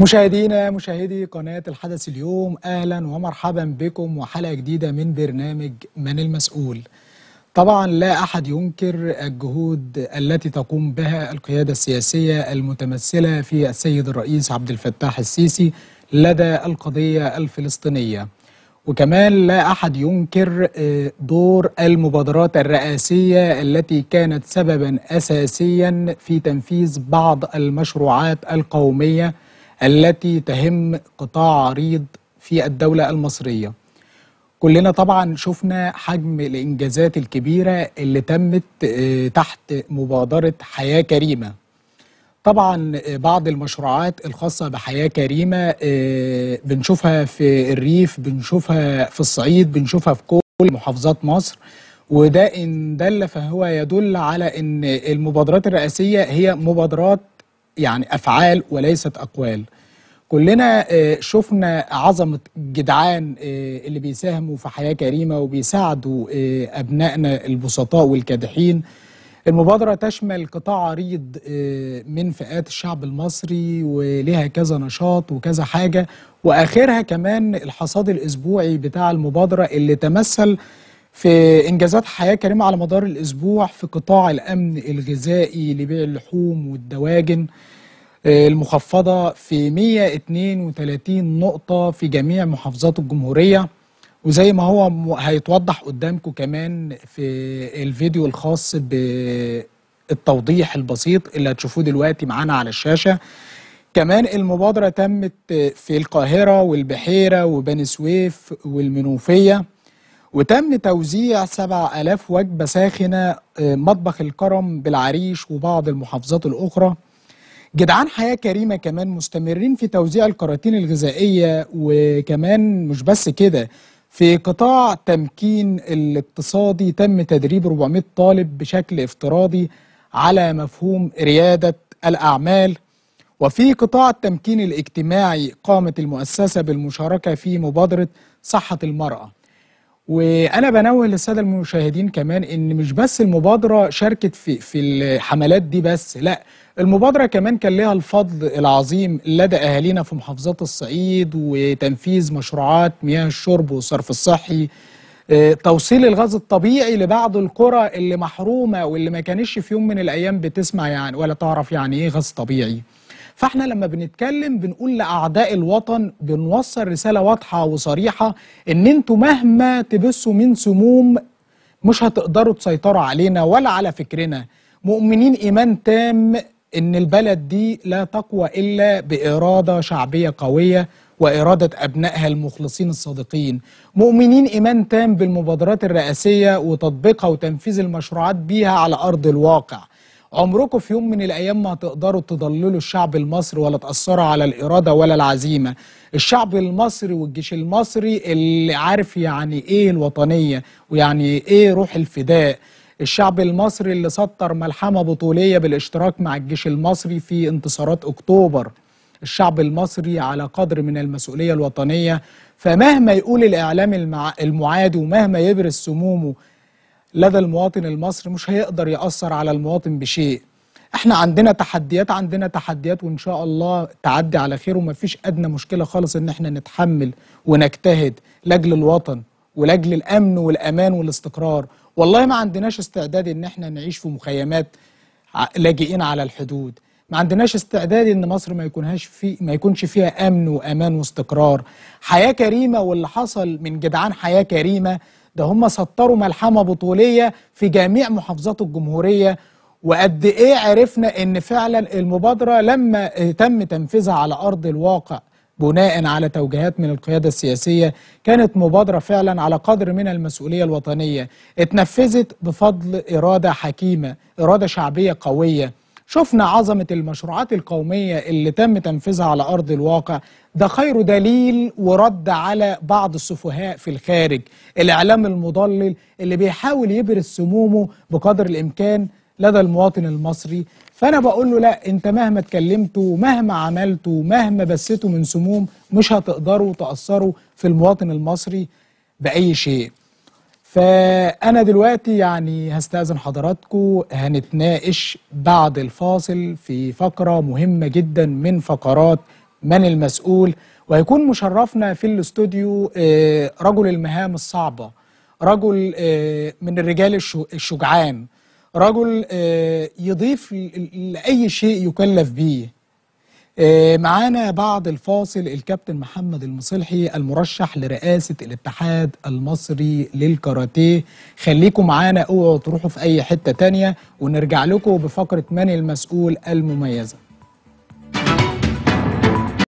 مشاهدينا مشاهدي قناة الحدث اليوم أهلا ومرحبا بكم وحلقة جديدة من برنامج من المسؤول طبعا لا أحد ينكر الجهود التي تقوم بها القيادة السياسية المتمثلة في السيد الرئيس عبد الفتاح السيسي لدى القضية الفلسطينية وكمان لا أحد ينكر آه، دور المبادرات الرئاسية التي كانت سببا أساسيا في تنفيذ بعض المشروعات القومية التي تهم قطاع عريض في الدولة المصرية كلنا طبعا شفنا حجم الإنجازات الكبيرة اللي تمت آه، تحت مبادرة حياة كريمة طبعا آه، بعض المشروعات الخاصة بحياة كريمة آه، بنشوفها في الريف بنشوفها في الصعيد بنشوفها في كل محافظات مصر وده إن دل فهو يدل على أن المبادرات الرئاسية هي مبادرات يعني افعال وليست اقوال كلنا آه، شفنا عظمة جدعان آه، اللي بيساهموا في حياة كريمة وبيساعدوا آه، أبنائنا البسطاء والكادحين المبادرة تشمل قطاع عريض من فئات الشعب المصري ولها كذا نشاط وكذا حاجة وآخرها كمان الحصاد الأسبوعي بتاع المبادرة اللي تمثل في إنجازات حياة كريمة على مدار الأسبوع في قطاع الأمن الغذائي لبيع اللحوم والدواجن آه، المخفضة في 132 نقطة في جميع محافظات الجمهورية وزي ما هو هيتوضح قدامكم كمان في الفيديو الخاص بالتوضيح البسيط اللي هتشوفوه دلوقتي معانا على الشاشة كمان المبادرة تمت في القاهرة والبحيرة وبني سويف والمنوفية وتم توزيع 7000 وجبة ساخنة آه، مطبخ الكرم بالعريش وبعض المحافظات الأخرى جدعان حياة كريمة كمان مستمرين في توزيع الكراتين الغذائية وكمان مش بس كده في قطاع تمكين الاقتصادي تم تدريب 400 طالب بشكل افتراضي على مفهوم ريادة الأعمال وفي قطاع التمكين الاجتماعي قامت المؤسسة بالمشاركة في مبادرة صحة المرأة وانا بنوه للساده المشاهدين كمان ان مش بس المبادره شاركت في في الحملات دي بس لا المبادره كمان كان لها الفضل العظيم لدى اهالينا في محافظات الصعيد وتنفيذ مشروعات مياه الشرب والصرف الصحي آه، توصيل الغاز الطبيعي لبعض القرى اللي محرومه واللي ما كانش في يوم من الايام بتسمع يعني ولا تعرف يعني ايه غاز طبيعي فاحنا لما بنتكلم بنقول لاعداء الوطن بنوصل رساله واضحه وصريحه ان انتوا مهما تبثوا من سموم مش هتقدروا تسيطروا علينا ولا على فكرنا مؤمنين ايمان تام ان البلد دي لا تقوى الا باراده شعبيه قويه وإرادة أبنائها المخلصين الصادقين مؤمنين إيمان تام بالمبادرات الرئاسية وتطبيقها وتنفيذ المشروعات بيها على أرض الواقع عمركم في يوم من الايام ما هتقدروا تضللوا الشعب المصري ولا تاثروا على الاراده ولا العزيمه الشعب المصري والجيش المصري اللي عارف يعني ايه الوطنيه ويعني ايه روح الفداء الشعب المصري اللي سطر ملحمه بطوليه بالاشتراك مع الجيش المصري في انتصارات اكتوبر الشعب المصري على قدر من المسؤوليه الوطنيه فمهما يقول الاعلام المعادي ومهما يبرز سمومه لدى المواطن المصري مش هيقدر يأثر على المواطن بشيء احنا عندنا تحديات عندنا تحديات وان شاء الله تعدي على خير وما فيش ادنى مشكله خالص ان احنا نتحمل ونجتهد لاجل الوطن ولاجل الامن والامان والاستقرار والله ما عندناش استعداد ان احنا نعيش في مخيمات لاجئين على الحدود ما عندناش استعداد ان مصر ما يكونهاش في ما يكونش فيها امن وامان واستقرار حياه كريمه واللي حصل من جدعان حياه كريمه ده هم سطروا ملحمة بطولية في جميع محافظات الجمهورية وقد ايه عرفنا ان فعلا المبادرة لما تم تنفيذها على ارض الواقع بناء على توجيهات من القيادة السياسية كانت مبادرة فعلا على قدر من المسؤولية الوطنية اتنفذت بفضل إرادة حكيمة إرادة شعبية قوية شفنا عظمة المشروعات القومية اللي تم تنفيذها على أرض الواقع ده خير دليل ورد على بعض السفهاء في الخارج الإعلام المضلل اللي بيحاول يبرز سمومه بقدر الإمكان لدى المواطن المصري فأنا بقول له لا أنت مهما اتكلمتوا مهما عملتوا مهما بثتوا من سموم مش هتقدروا تأثروا في المواطن المصري بأي شيء فأنا دلوقتي يعني هستأذن حضراتكم هنتناقش بعد الفاصل في فقرة مهمة جدا من فقرات من المسؤول وهيكون مشرفنا في الاستوديو آه، رجل المهام الصعبة رجل آه، من الرجال الشجعان رجل آه، يضيف لأي شيء يكلف به آه، معانا بعد الفاصل الكابتن محمد المصلحي المرشح لرئاسة الاتحاد المصري للكاراتيه خليكم معانا اوعوا تروحوا في اي حتة تانية ونرجع لكم بفقرة من المسؤول المميزة